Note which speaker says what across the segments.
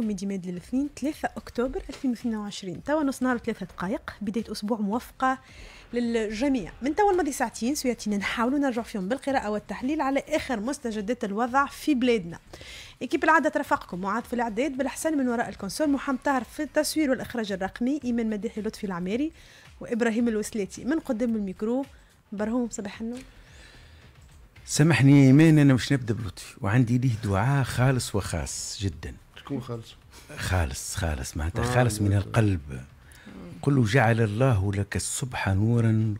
Speaker 1: معكم ميدي ميد للاثنين 3 اكتوبر 2022 توا نص نهار ثلاثة دقائق بداية اسبوع موفقة للجميع من توا الماضي ساعتين سويتين نحاولوا نرجع فيهم بالقراءة والتحليل على اخر مستجدات الوضع في بلادنا اكيب العادة ترافقكم معاذ في الاعداد بالحسن من وراء الكونسول محمد طاهر في التصوير والاخراج الرقمي ايمان مديحي لطفي العماري وابراهيم الوسلاتي من قدام الميكرو برهوم صباح النور
Speaker 2: سامحني ايمان انا مش نبدا بلطفي وعندي ليه دعاء خالص وخاص جدا تكون خالص خالص خالص معناتها آه خالص من القلب قل جعل الله لك الصبح نورا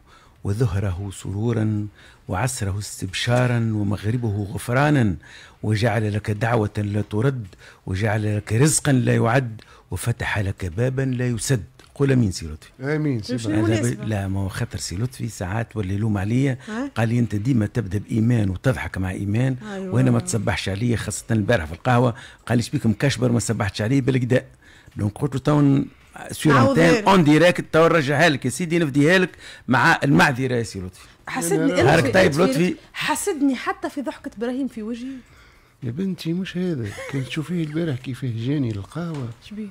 Speaker 2: وظهره سرورا وعسره استبشارا ومغربه غفرانا وجعل لك دعوة لا ترد وجعل لك رزقا لا يعد وفتح لك بابا لا يسد قل امين سي
Speaker 3: لطفي امين سي لطفي لا
Speaker 2: ما هو خاطر سي لطفي ساعات ولا يلوم عليا قال لي انت ديما تبدا بايمان وتضحك مع ايمان أيوة. وانا ما تصبحش عليا خاصه البارح في القهوه قال لي شبيك مكشبر ما صبحتش عليه بالكدا دونك قلت له تو اون ديريكت تو نرجعها لك يا سيدي
Speaker 3: نفديها لك مع المعذره يا سي لطفي حسدني عارف يعني طيب لطفي
Speaker 1: حسدني حتى في ضحكه ابراهيم في وجهي
Speaker 3: يا بنتي مش هذا كنت تشوفيه البارح كيفاه جاني القهوه شبيه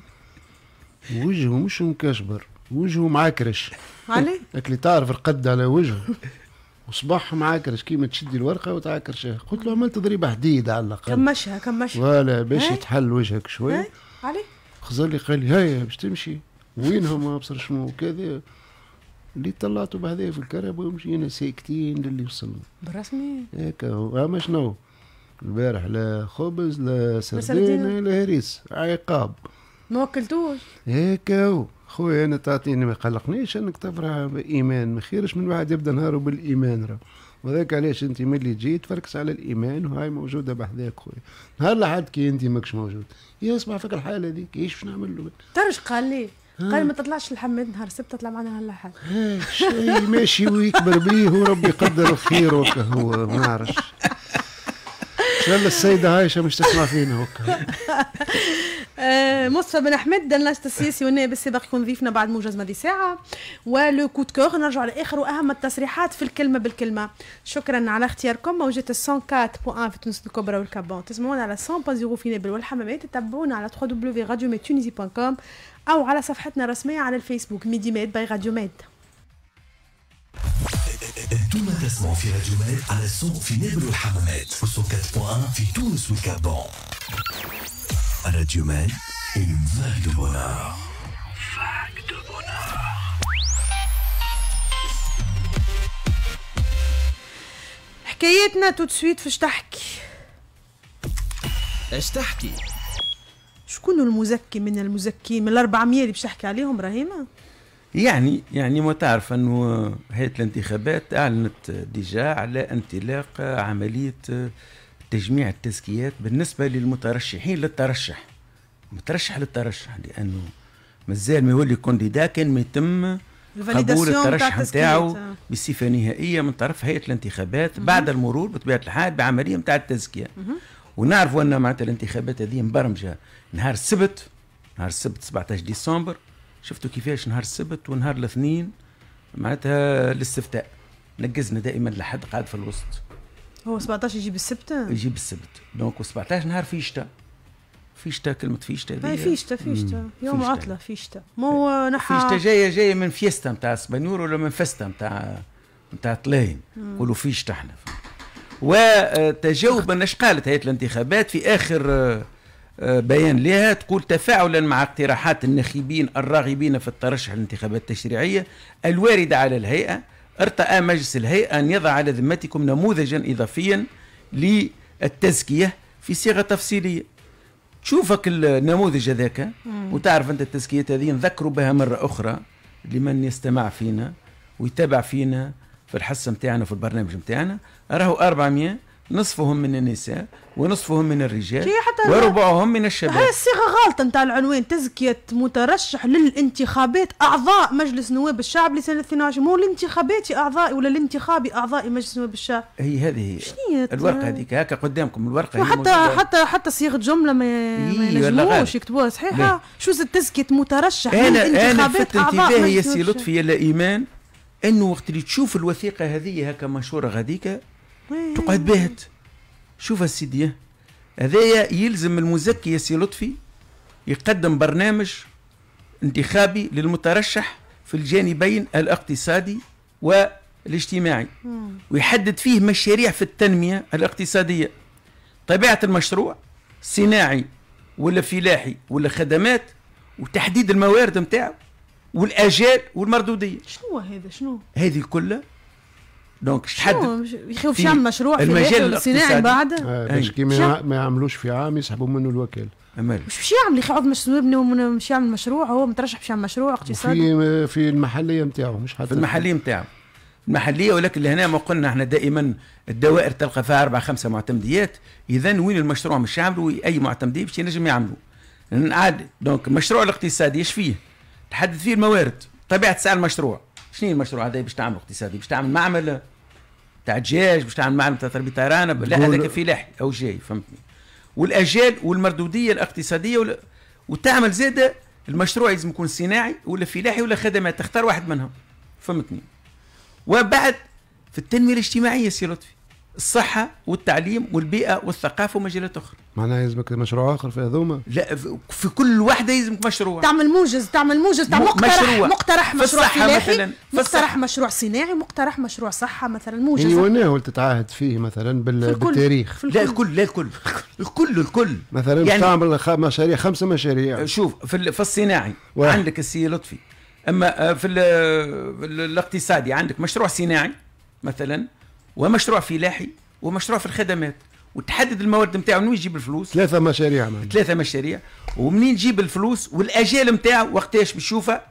Speaker 3: وجهه مش مكشبر وجهه معكرش عليه اكلي تعرف القد على وجهه وصباح معاكرش كيما تشدي الورقه وتعكرشها قلت له عملت ضريبه حديد على الاقل كمشها كمشها ولا باش يتحل وجهك شويه علي خزر لي قال لي هيا باش تمشي وين هما ابصر شنو كذا اللي طلعته بعدها في الكهرباء ومشينا ساكتين للي وصلنا
Speaker 1: بالرسمي
Speaker 3: هكا هو اما شنو البارح لا خبز لا سردين لا هريس عقاب
Speaker 1: ما وكلتوش
Speaker 3: هكا هو خويا انا تعطيني ما قلقنيش انك تفرح بايمان ما خيرش من واحد يبدا نهاره بالايمان راه وذاك علاش انت ملي جيت تفركس على الايمان وهاي موجوده بحذاك خويا نهار لحد كي انت ماكش موجود يسمع فيك الحاله هذيك ايش باش نعمل له تعرف قال لي قال ما
Speaker 1: تطلعش الحماد نهار السبت تطلع معنا نهار الاحد
Speaker 3: شيء ماشي ويكبر بيه وربي يقدر خيره هو ما نعرفش ان شاء الله السيده عايشه مش تسمع فينا هكا
Speaker 1: آه، مصطفى بن احمد دنلاشت السياسي والنائب السابق يكون ضيفنا بعد موجز ماضي ساعه ولو كوت كور نرجع لاخر واهم التصريحات في الكلمه بالكلمه شكرا على اختياركم موجه 104.1 في تونس الكبرى والكابون تسمعونا على 100.0 في نابل والحمامات تتبعونا على www.radiometunisie.com أو على صفحتنا الرسمية على الفيسبوك ميدي ميد باي راديو ميد
Speaker 2: انتم تسمعوا في راديو ميد على السوق في نابل والحمامات وسوكات بوان في تونس والكابون راديو ميد اون فاك دو بونار Vague دو bonheur.
Speaker 1: حكايتنا تو سويت فاش تحكي اش تحكي شكون المزكي من المزكي من ال 400 اللي باش تحكي عليهم رهيمه
Speaker 2: يعني يعني ما تعرف انه هيئه الانتخابات اعلنت ديجا على انطلاق عمليه تجميع التزكيات بالنسبه للمترشحين للترشح مترشح للترشح لانه مازال ما يولي كونديدا كان ما يتم قبول الترشح نتاعو بصفه نهائيه من طرف هيئه الانتخابات بعد المرور بطبيعه الحال بعمليه نتاع التزكيه ونعرفوا ان معناتها الانتخابات هذه مبرمجه نهار السبت نهار السبت 17 ديسمبر شفتوا كيفاش نهار السبت ونهار الاثنين معناتها الاستفتاء نقزنا دائما لحد قاعد في الوسط هو 17 يجي بالسبت يجي بالسبت دونك و17 نهار فيشتا فيشتا كلمة فيشتا هذه فيشتا فيشتا
Speaker 1: يوم فيشتا. عطلة فيشتا مو هو نحا فيشتا
Speaker 2: جاية جاية من فيستا نتاع اسبانيول ولا من فيستا نتاع نتاع طلاين نقولوا فيشتا احنا فهمت وتجاوبا اش قالت هيئه الانتخابات في اخر آه، آه، بيان لها تقول تفاعلا مع اقتراحات الناخبين الراغبين في الترشح للانتخابات التشريعيه الوارده على الهيئه ارتأى مجلس الهيئه ان يضع على ذمتكم نموذجا اضافيا للتزكيه في صيغه تفصيليه تشوفك النموذج هذاك وتعرف انت التزكيات هذه نذكروا بها مره اخرى لمن يستمع فينا ويتابع فينا في الحصه نتاعنا في البرنامج نتاعنا راهو 400 نصفهم من النساء ونصفهم من الرجال حتى وربعهم من الشباب هاي
Speaker 1: الصيغه غلطه نتاع العنوان تزكيه مترشح للانتخابات اعضاء مجلس نواب الشعب لسنه 22 مو الانتخابات اعضاء ولا الانتخابي اعضاء مجلس نواب الشعب
Speaker 2: هي هذه هي الورقه هذيك هكا قدامكم الورقه هي
Speaker 1: حتى حتى صيغه جمله ما, ينجموش يكتبوها صحيحه شو تزكيه مترشح للانتخابات اعضاء انا فت انتباهي يا سي لطفي
Speaker 2: يا ايمان انه وقت اللي تشوف الوثيقه هذه هكا مشهوره غاديك تقعد باهت شوف السيدي هذايا يلزم المزكي يا سي لطفي يقدم برنامج انتخابي للمترشح في الجانبين الاقتصادي والاجتماعي ويحدد فيه مشاريع في التنميه الاقتصاديه طبيعه المشروع صناعي ولا فلاحي ولا خدمات وتحديد الموارد نتاعو والاجال والمردوديه شنو
Speaker 1: هذا شنو
Speaker 3: هذه كلها دونك شحد يخيو في يعمل مشروع في المجال الصناعي بعد آه، باش كيما ما يعملوش في عام يسحبوا منه الوكاله مش
Speaker 1: باش يعمل يا اخي مش باش يعمل مشروع هو مترشح باش يعمل مشروع اقتصادي
Speaker 3: في في المحليه نتاعو مش
Speaker 2: حتى في المحليه نتاعو المحليه ولكن لهنا ما قلنا احنا دائما الدوائر تلقى فيها اربع خمسه معتمديات اذا وين المشروع مش يعملوا اي معتمديه باش ينجم يعملوا عاد دونك المشروع الاقتصادي ايش فيه؟ تحدد فيه الموارد طبيعه سعر المشروع شنو المشروع هذا باش تعمل اقتصادي باش تعمل معمل تاع دجاج باش تعمل معمل تاع تربيه طيران لا هذاك فلاحي او جاي فهمتني والاجال والمردوديه الاقتصاديه وال... وتعمل زاده المشروع لازم يكون صناعي ولا فلاحي ولا خدمات تختار واحد منهم فهمتني وبعد في التنميه الاجتماعيه سي لطفي الصحة والتعليم والبيئة والثقافة ومجالات أخرى
Speaker 3: معناها يلزمك مشروع آخر في هذوما
Speaker 2: لا في كل واحدة يلزمك مشروع تعمل
Speaker 1: موجز تعمل موجز تعمل مقترح مشروع. مقترح مشروع مثلا مقترح مشروع صناعي مقترح مشروع صحة مثلا موجز يعني وناول
Speaker 3: تتعاهد فيه مثلا بال... في بالتاريخ في الكل. لا الكل لا الكل الكل الكل مثلا يعني تعمل مشاريع خمسة مشاريع شوف في, في
Speaker 2: الصناعي واحد. عندك السي لطفي اما آه، في الاقتصادي عندك مشروع صناعي مثلا ومشروع فلاحي ومشروع في الخدمات وتحدد المواد نتاعو منين يجيب الفلوس ثلاثة مشاريع معنا. ثلاثة مشاريع ومنين يجيب الفلوس والأجال نتاعو وقتاش باش يشوفها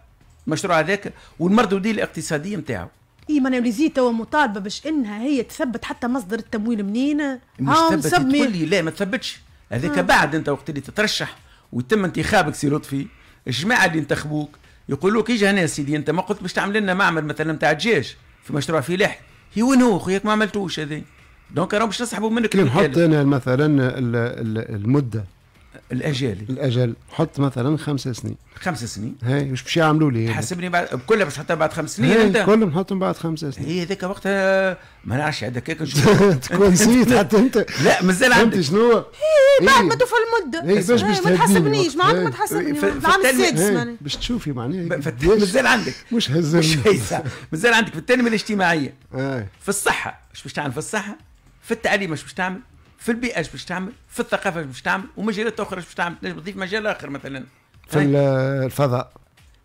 Speaker 2: المشروع هذاك والمردودية الاقتصادية نتاعو
Speaker 1: اي ما انا توا مطالبه باش انها هي تثبت حتى مصدر التمويل منين
Speaker 2: مش ثبت تقول لي لا ما تثبتش هذاك آه. بعد انت وقت اللي تترشح ويتم انتخابك سي لطفي الجماعه اللي انتخبوك يقولوا لك اجي هنا سيدي انت ما قلت باش تعمل لنا معمل مثلا نتاع الجيش في مشروع فلاحي هي وين هو خوياك ما عملتوش هذا دونك راهو باش نسحبوا
Speaker 3: منك كي نحط انا مثلا المده الاجال الاجل حط مثلا خمس سنين خمس سنين هاي واش باش يعملوا لي
Speaker 2: حسبني بعد كلها باش تحطها بعد خمس سنين انت كلهم
Speaker 3: نحطهم بعد خمس سنين
Speaker 2: هي هذاك وقتها ما نعرفش هذاك كيك تكون نسيت حتى
Speaker 3: انت لا مازال عندك فهمتي شنو إيه، إيه، بعد إيه. ما توفى المده ما تحسبنيش ما عاد ما تحسبني العام السادس باش تشوفي معناها مازال عندك مش هز
Speaker 2: مازال عندك في التنميه الاجتماعيه في الصحه اش باش تعمل في الصحه في التعليم اش باش تعمل في البيئه اش باش تعمل في الثقافه اش باش تعمل ومجالات اخرى اش باش تعمل تنجم تضيف مجال اخر مثلا في
Speaker 3: إيه؟ الفضاء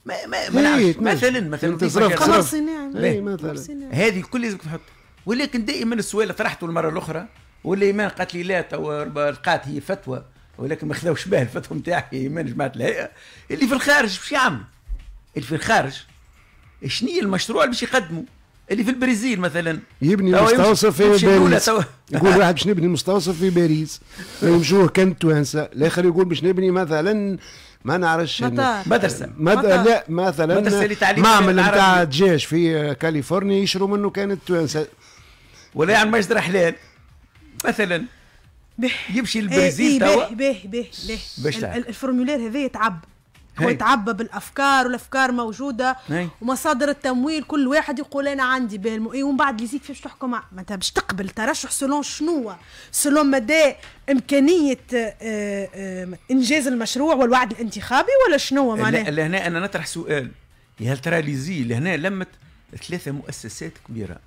Speaker 3: ما ما ما إيه مثلا مثلا يعني تصرف قمر إيه، صناعي مثلا هذه
Speaker 2: كل لازم تحط ولكن دائما السؤال طرحته المره الاخرى واللي ايمان قالت لي لا تو لقات هي فتوى ولكن ما خذوش بها الفتوى نتاعي ايمان جماعه الهيئه اللي في الخارج باش يعمل اللي في الخارج شنو المشروع اللي باش يقدمه اللي في البرازيل مثلا يبني مستوصف في باريس يقول واحد
Speaker 3: باش نبني مستوصف في باريس يمشوه كان توانسه الاخر يقول باش نبني مثلا ما نعرفش مدرسه مد... لا مثلا معمل نتاع دجاج في كاليفورنيا يشروا منه كانت توانسه ولا يعمل يعني مجزره حلال مثلا يمشي البرازيل إيه، إيه، توا
Speaker 1: باهي باهي باهي الفورمولير هذا يتعب هو يتعبى بالافكار والافكار موجوده هي. ومصادر التمويل كل واحد يقول انا عندي به المؤي إيه، ومن بعد يزيد فيش تحكم ما انت باش تقبل ترشح سلون شنو سلون مدى امكانيه آه، آه، انجاز المشروع والوعد
Speaker 2: الانتخابي ولا شنو معناه لهنا انا نطرح سؤال هل ترى ليزي لهنا لمت ثلاثه مؤسسات كبيره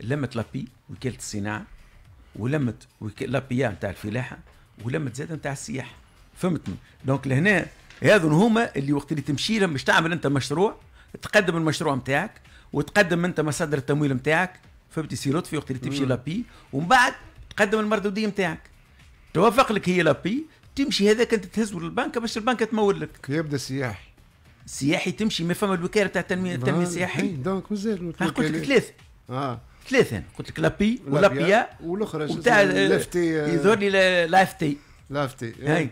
Speaker 2: لمت لابي وكاله الصناعه ولمت لابيا نتاع الفلاحه ولمت زاد نتاع السياحه فهمتني دونك لهنا هذو هما اللي وقت اللي تمشي لهم باش تعمل انت مشروع تقدم المشروع نتاعك وتقدم انت مصادر التمويل نتاعك فهمتي سي لطفي وقت اللي تمشي لابي ومن بعد تقدم المردوديه نتاعك توافق لك هي لابي تمشي هذاك انت تهزه للبنك باش البنك تمول لك يبدا سياحي سياحي تمشي ما فما الوكاله تاع التنميه التنميه السياحي دونك
Speaker 3: مازال قلت لك ثلاثه اه ثلاثه انا قلت لك لابي ولابيا والاخرى وتاع يظهر
Speaker 2: لي لافتي لافتي تي آه.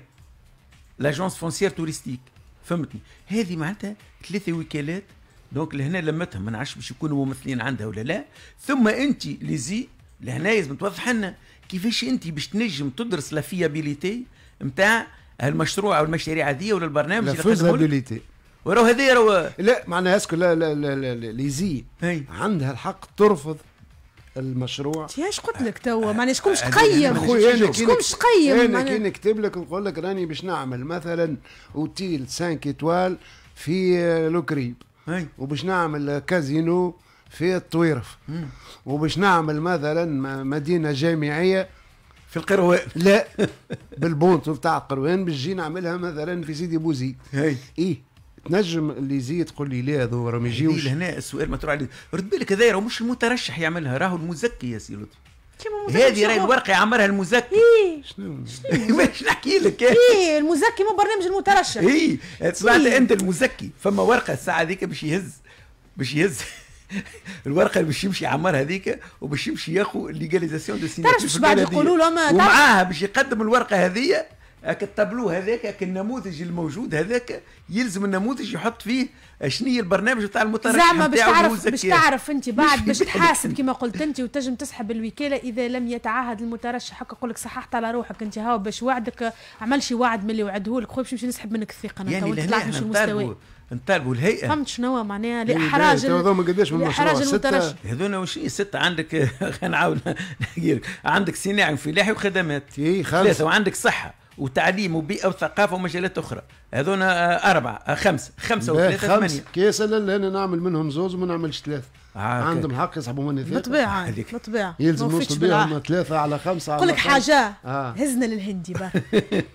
Speaker 2: لاجونس فونسيير توريستيك فهمتني هذه معناتها ثلاثه وكالات دونك لهنا لمتهم ما نعرفش باش يكونوا ممثلين عندها ولا لا ثم انت ليزي لهنا لازم توضح لنا كيفاش انت باش تنجم تدرس لافيابيليتي نتاع المشروع او المشاريع هذه ولا
Speaker 3: البرنامج لا لافيابيليتي وراه هذه راه لا معناها اسكو لا لا لا, لا, لا ليزي عندها الحق ترفض المشروع اش قلت لك توا معناها شقيم شكون شكونش قيم انا كي نكتب لك نقول لك راني باش نعمل مثلا اوتيل 5 ايتوال في لوكريب وباش نعمل كازينو في الطويرف وباش نعمل مثلا مدينه جامعيه في القروان لا بالبونت بتاع القروان باش نجي نعملها مثلا في سيدي بوزيد ايه تنجم اللي يزيد تقول لي لا هذو راهم يجيوش هنا السؤال ما تروح عليه
Speaker 2: رد بالك هذا راهو مش المترشح يعملها راهو المزكي يا سي لطفي هذه راهي الورقه عمرها المزكي إيه؟ شنو شنو نحكي لك ايه
Speaker 1: المزكي مو برنامج المترشح اي
Speaker 2: إيه. سمعت انت المزكي فما ورقه الساعه هذيك باش يهز باش يهز الورقه اللي باش يمشي عمار هذيك وباش يمشي ياخو ليغاليزاسيون دو سيناتور تعرف باش بعد يقولوا له ومعاها باش يقدم الورقه هذيا هاك التابلو هذاك هاك النموذج الموجود هذاك يلزم النموذج يحط فيه شنو هي البرنامج نتاع المترشح زعما باش تعرف باش تعرف انت بعد باش تحاسب
Speaker 1: كما قلت انت وتجم تسحب الوكاله اذا لم يتعهد المترشح هكا يقول لك صححت على روحك انت هاو باش وعدك عمل شي وعد من اللي وعده لك خويا باش نسحب منك الثقه انت يعني طلعت مش المستوى
Speaker 2: نطالبوا الهيئه فهمت
Speaker 1: شنو معناها لاحراج هذوما قداش من المشروع ستة
Speaker 2: هذونا وشي ستة عندك نعاون عندك صناعي وفلاحي وخدمات ثلاثة وعندك صحة وتعليم وبيئه وثقافه ومجالات اخرى هذونا آه، اربعه آه، خمسه خمسه وثلاثه ثمانيه
Speaker 3: كيس لا انا نعمل منهم زوز وما نعملش ثلاثه آه، عندهم حق يسحبوا مني ثلاثه بالطبيعه بالطبيعه يلزم نوصل بهم ثلاثه على خمسه على نقول لك حاجه آه.
Speaker 1: هزنا للهندي بقى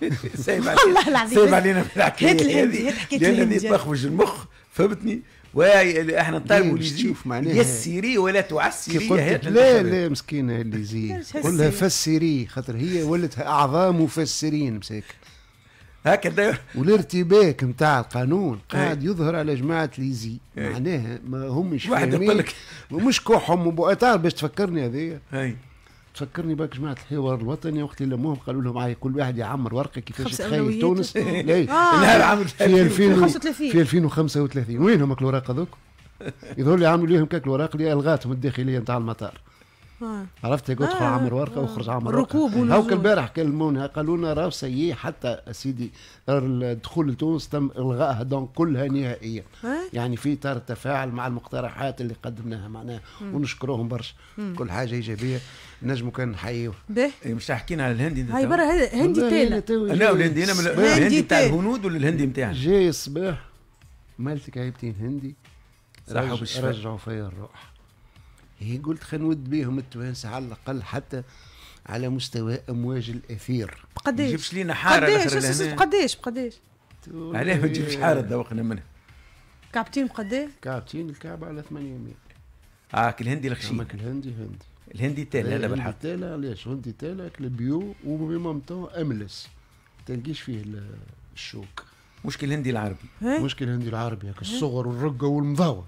Speaker 3: والله العظيم سايب علينا في الحكايه
Speaker 1: هذه لان
Speaker 2: اللي المخ فهمتني واحنا نطالبوا شوف معناها يسري ولا تعسري لا لا
Speaker 3: مسكينه اللي قول لها فسري خاطر هي ولت اعضاء مفسرين مساك هكذا والارتباك نتاع القانون إيه. قاعد يظهر على جماعه ليزي إيه. معناها ما همش واحد يقول لك مش كحهم باطار باش تفكرني هذايا إيه. تفكرني باك جماعه الحوار الوطني وقت اللي لموهم قالوا لهم هاي آه، كل واحد يعمر ورقه كيفاش تخيل تونس آه. في 2035 وين هما الاوراق هذوك يظهر لي عملوا لهم كاك الوراق اللي الغاتهم الداخليه نتاع المطار آه. عرفت ادخل آه. عمر ورقه وخرج عمر ركوب هاوك البارح كلمونا قالوا لنا راه سي حتى سيدي الدخول لتونس تم الغائها دونك كلها نهائيا آه. يعني في ترى تفاعل مع المقترحات اللي قدمناها معناها ونشكروهم برشا كل حاجه ايجابيه نجموا كان نحيوه باهي مش حكينا على الهندي هاي برا
Speaker 1: هندي تاني
Speaker 3: لا الهندي انا الهندي تاع الهنود ولا الهندي نتاعنا جاي الصباح مالتك عيبتين هندي راحوا بالشفاء رجعوا فيا الروح هي قلت خنود بيهم التوانسه على الاقل حتى على مستوى امواج الاثير بقداش تجيبش لينا حاره قداش
Speaker 1: بقداش بقداش علاه ما تجيبش حاره
Speaker 3: ذوقنا منها
Speaker 1: كعبتين بقداش
Speaker 3: كعبتين الكعبه على 800
Speaker 2: اه كل هندي الخشيب الهندي هندي الهندي تالا لا إيه، بالحق
Speaker 3: تالا علاش هندي تالا كل بيو وميم طون املس تلقيش فيه الشوك مشكل هندي العربي إيه؟ مشكل هندي العربي هكا إيه؟ الصغر والرقه والمضاوه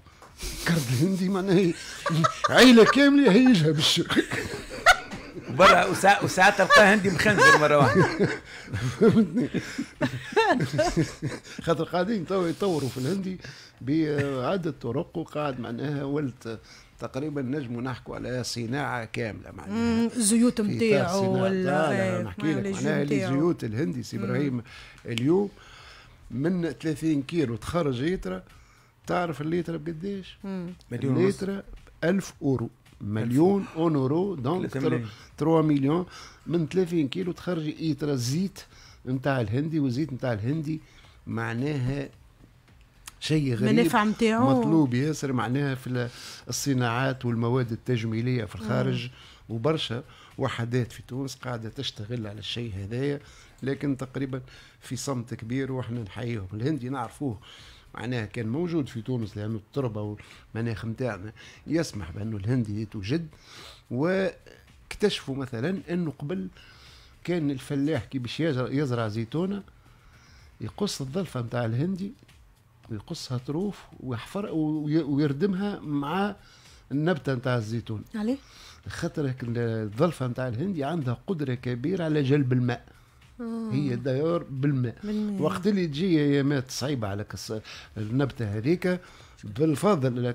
Speaker 3: كرد الهندي معناها عيله كامله يهيجها بالشوك برا وساعات وساعة تلقاه هندي مخنزر مرة واحدة فهمتني خاطر قاعدين تو يطوروا في الهندي بعدة طرق وقاعد معناها ولت تقريبا نجموا نحكوا على صناعه كامله معناها الزيوت نتاعو ولا نحكي لك معناها الزيوت الهندي سي ابراهيم اليوم من 30 كيلو تخرج يترا تعرف الليتره بقديش؟ مليون الليتره 1000 اورو مليون اونورو دونك 3 مليون من 30 كيلو تخرجي ايترا زيت نتاع الهندي والزيت نتاع الهندي معناها شيء غريب منافع نتاعو مطلوب ياسر معناها في الصناعات والمواد التجميليه في الخارج مم. وبرشا وحدات في تونس قاعده تشتغل على الشيء هذايا لكن تقريبا في صمت كبير واحنا نحييهم الهندي نعرفوه معناها كان موجود في تونس لأنه التربة والمناخ نتاعنا يسمح بأنه الهندي يتوجد واكتشفوا مثلا أنه قبل كان الفلاح كي باش يزرع زيتونة يقص الظلفة نتاع الهندي ويقصها طروف ويحفر ويردمها مع النبته نتاع الزيتون عليه خاطر الظلفه نتاع الهندي عندها قدره كبيره على جلب الماء هي آه. داير بالماء, بالماء. وقت اللي تجي ايامات صعيبه على كس النبته هذيك بالفضل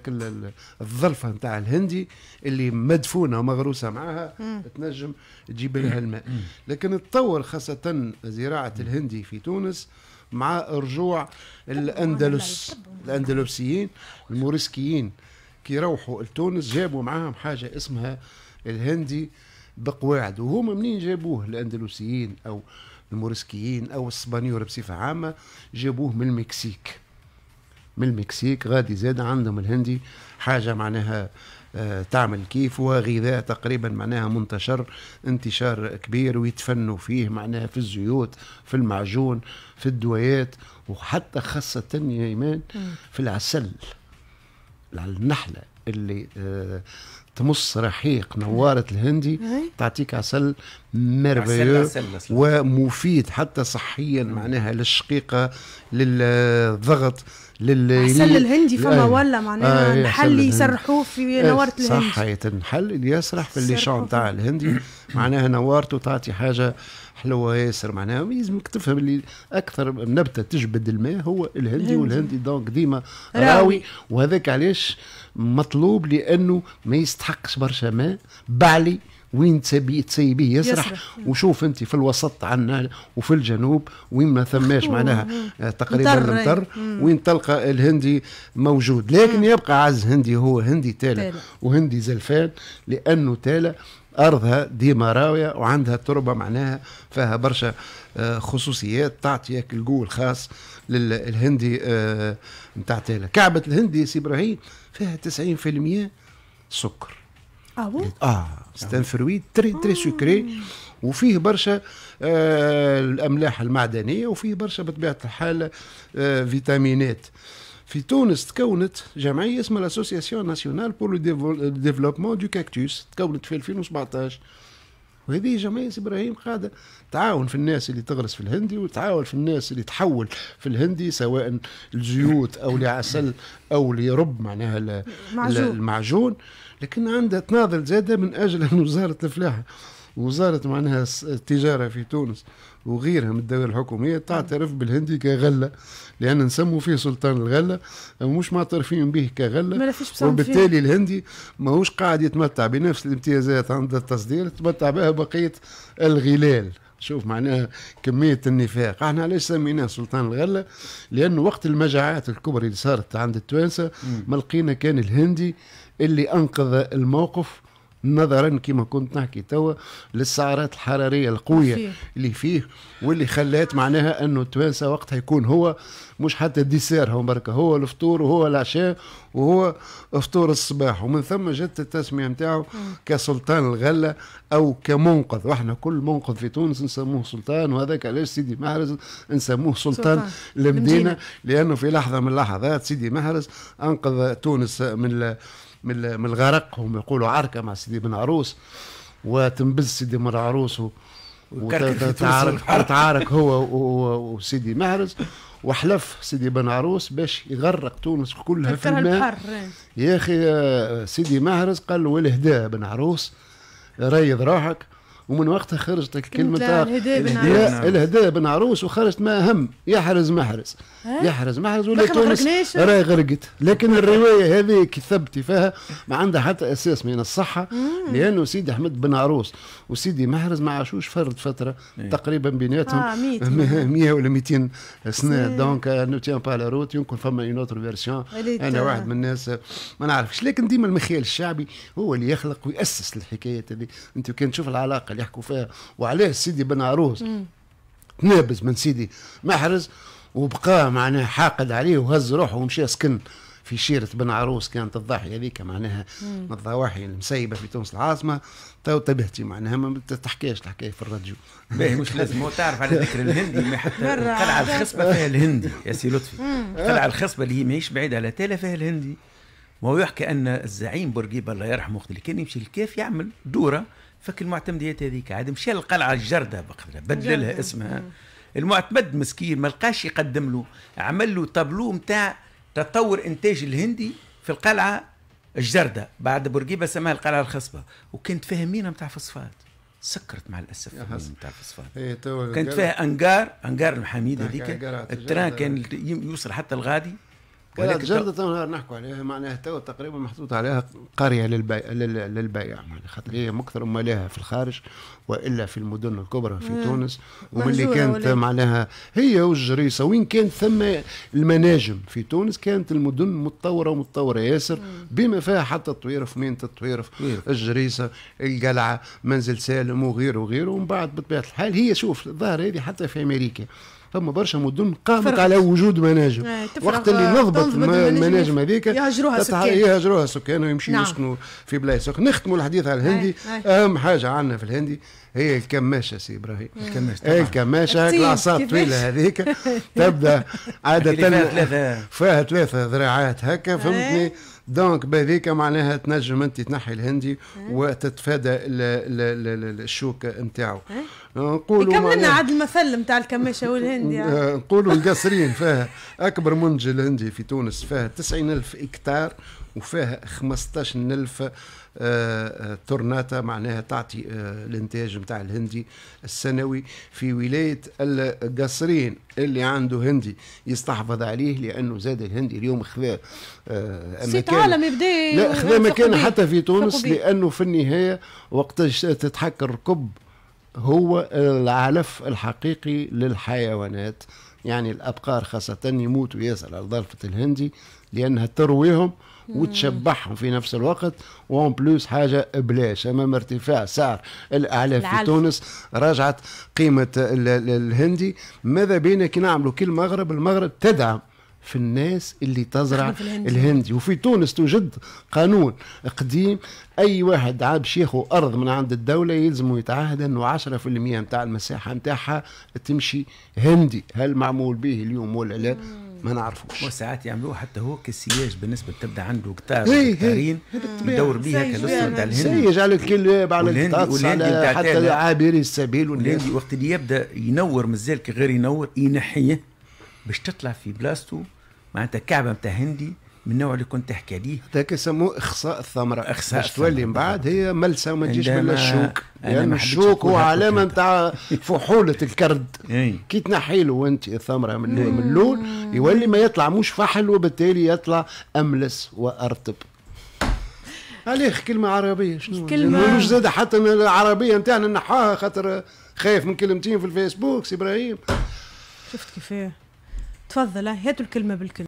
Speaker 3: الظلفه نتاع الهندي اللي مدفونه ومغروسه معاها تنجم تجيب لها الماء لكن تطور خاصه زراعه الهندي في تونس مع رجوع الاندلس الاندلسيين الموريسكيين كي روحوا لتونس جابوا معاهم حاجه اسمها الهندي بقواعد وهما منين جابوه الاندلسيين او الموريسكيين او الاسبانيور بصفه عامه جابوه من المكسيك من المكسيك غادي زاد عندهم الهندي حاجه معناها آه، تعمل كيف وغذاء تقريبا معناها منتشر انتشار كبير ويتفنوا فيه معناها في الزيوت في المعجون في الدويات وحتى خاصة يا إيمان في العسل النحلة اللي آه تمص رحيق نوارة الهندي إيه. تعطيك عسل ميرفيو ومفيد حتى صحيا معناها للشقيقة للضغط لل عسل الهندي فما ولا معناها آه إيه، نحل يسرحوه
Speaker 1: في إيه، نوارة الهندي
Speaker 3: صحيح النحل يسرح في الليشون تاع الهندي معناها نوارته تعطي حاجة حلوه ياسر معناها لازمك تفهم اللي اكثر نبته تجبد الماء هو الهندي, الهندي. والهندي دونك ديما راوي وهذاك علاش ما مطلوب لانه ما يستحقش برشا ماء بعلي وين تسيبيه تسيبيه يسرح, يسرح. وشوف انت في الوسط عندنا وفي الجنوب وين ما ثماش معناها آه، تقريبا المطر وين تلقى الهندي موجود لكن مم. يبقى عز هندي هو هندي تالا, وهندي زلفان لانه تالا ارضها ديما راويه وعندها تربه معناها فيها برشا آه، خصوصيات تعطيك القوه الخاص للهندي آه، نتاع تالا كعبه الهندي سي ابراهيم فيها 90% سكر اه اه ستانفرويد تري تري سكري وفيه برشا آه الاملاح المعدنيه وفيه برشا بطبيعه الحال آه فيتامينات في تونس تكونت جمعيه اسمها لاسوسياسيون ناسيونال بور لو ديفلوبمون دو كاكتوس تكونت في 2017 وهذه جمعية إبراهيم قاعدة تعاون في الناس اللي تغرس في الهندي وتعاون في الناس اللي تحول في الهندي سواء الجيوت أو لعسل أو لرب معناها المعجون لكن عندها تناضل زادة من أجل أن وزارة الفلاحة وزارة معناها التجارة في تونس وغيرها من الدول الحكومية تعترف بالهندي كغلة لأن نسموا فيه سلطان الغلة مش معترفين به كغلة وبالتالي الهندي ماهوش قاعد يتمتع بنفس الامتيازات عند التصدير تمتع بها بقية الغلال شوف معناها كمية النفاق احنا علاش سميناه سلطان الغلة لأنه وقت المجاعات الكبرى اللي صارت عند التوانسة ما لقينا كان الهندي اللي أنقذ الموقف نظرا كما كنت نحكي توا للسعرات الحراريه القويه فيه. اللي فيه واللي خلات معناها انه التوانسه وقتها يكون هو مش حتى الديسير هو بركة هو الفطور وهو العشاء وهو فطور الصباح ومن ثم جت التسميه نتاعو كسلطان الغله او كمنقذ واحنا كل منقذ في تونس نسموه سلطان وهذاك علاش سيدي محرز نسموه سلطان, سلطان. المدينه لانه في لحظه من اللحظات سيدي محرز انقذ تونس من من من الغرق هم يقولوا عركه مع سيدي بن عروس وتنبز سيدي بن عروس وتعارك هو وسيدي مهرز وحلف سيدي بن عروس باش يغرق تونس كلها في الماء يا اخي آه، سيدي مهرز قال له الهدا بن عروس ريض روحك ومن وقتها خرجت الكلمه تاع الهداء بن عروس وخرجت ما اهم يحرز محرز إيه؟ يحرز محرز ولا تونس راهي غرقت لكن الروايه هذه ثبتي فيها ما عندها حتى اساس من الصحه لانه سيدي احمد بن عروس وسيدي محرز ما عاشوش فرد فتره إيه. تقريبا بيناتهم آه 100 ولا 200 سنه دونك نو تيان با لا روت يمكن فما اون اوتر فيرسيون انا آه. واحد من الناس ما نعرفش لكن ديما المخيال الشعبي هو اللي يخلق ويأسس الحكايات هذه انت كان تشوف العلاقه اللي يحكوا فيها وعليه سيدي بن عروس تنابز من سيدي محرز وبقى معناها حاقد عليه وهز روحه ومشى سكن في شيرة بن عروس كانت الضاحية هذيك معناها من الضواحي المسيبة في تونس العاصمة تو تبهتي معناها ما تحكيش الحكاية في الراديو باهي مش لازم هو تعرف على ذكر الهندي ما حتى القلعة الخصبة فيها الهندي يا سي
Speaker 2: لطفي القلعة الخصبة اللي هي ماهيش بعيدة على تالا فيها الهندي وهو يحكي أن الزعيم بورقيبة الله يرحمه وقت اللي كان يمشي للكاف يعمل دورة فك المعتمديات هذيك عاد مشى للقلعة الجردة بقدرها بدلها اسمها مم. المعتمد مسكين ما لقاش يقدم له عمل له طابلو نتاع تطور انتاج الهندي في القلعه الجردة بعد بورقيبه سماها القلعه الخصبه وكانت فيها نتاع فصفات سكرت مع الاسف نتاع فصفات
Speaker 3: كانت فيها انقار انقار الحميد آه، هذيك التران كان يوصل حتى الغادي كانت جردة نهار نحكوا عليها معناها تو تقريبا محطوط عليها قرية للبيع للبيع يعني خاطر هي مكثر مالها في الخارج والا في المدن الكبرى في مم. تونس واللي كانت معناها هي والجريسة وين كان ثم المناجم في تونس كانت المدن متطورة ومتطورة ياسر بما فيها حتى الطويرف مين الطويرف الجريسة القلعة منزل سالم وغيره وغيره ومن بعد بطبيعة الحال هي شوف الظاهر هذه حتى في أمريكا فما برشا مدن قامت على وجود مناجم آه، وقت اللي آه، نضبط المناجم هذيك يهجروها سكان يهجروها سكان نعم. يسكنوا في بلايص نختموا الحديث على الهندي آه، اهم حاجه عندنا في الهندي هي الكماشه سي ابراهيم الكماشه الكماشه العصا الطويله هذيك تبدا عاده فيها ثلاثه فيها ثلاثه ذراعات هكا إيه. فهمتني دونك بهذيك معناها تنجم انت تنحي الهندي إيه. وتتفادى الشوك نتاعو إيه. نقولوا كملنا عاد
Speaker 1: المثل نتاع الكماشه والهندي
Speaker 3: نقولوا القصرين فيها اكبر منجل هندي في تونس فيها 90000 هكتار وفيها 15000 آه، آه، تورناتا معناها تعطي آه، الانتاج نتاع الهندي السنوي في ولايه القصرين اللي عنده هندي يستحفظ عليه لانه زاد الهندي اليوم خذا مكان عالم يبدا لا خذا مكان حتى في تونس لانه في النهايه وقت تتحك الركب هو العلف الحقيقي للحيوانات يعني الابقار خاصه يموتوا ياسر على ضرفه الهندي لانها ترويهم
Speaker 2: وتشبعهم
Speaker 3: في نفس الوقت وان بلوس حاجه بلاش امام ارتفاع سعر الاعلاف في تونس رجعت قيمه الهندي ماذا بينا كي نعملوا كي المغرب المغرب تدعم في الناس اللي تزرع الهندي وفي تونس توجد قانون قديم اي واحد عاب شيخه ارض من عند الدوله يلزم يتعهد انه 10% نتاع المساحه نتاعها تمشي هندي هل معمول به اليوم ولا لا ما نعرفوش وساعات يعملوه حتى هو كسياج بالنسبه تبدا عنده كتار كتارين يدور بيها هكا لسه تاع الهند سيج على الكلاب على حتى عابري السبيل والهند
Speaker 2: وقت اللي يبدا ينور مازال غير ينور ينحيه باش تطلع في بلاصته
Speaker 3: معناتها كعبه نتاع هندي من النوع اللي كنت تحكي عليه هذاك يسموه اخصاء الثمره اخصاء باش تولي من بعد هي ملسه وما تجيش من الشوك لان يعني الشوك هو علامه نتاع فحوله الكرد كي تنحي له انت الثمره من اللون من اللون يولي ما يطلع مش فحل وبالتالي يطلع املس وارطب عليه كلمة عربية شنو كلمة مش زادة حتى العربية نتاعنا نحاها خاطر خايف من كلمتين في الفيسبوك سي ابراهيم
Speaker 1: شفت كيفاه تفضل هاتوا الكلمة بالكلمة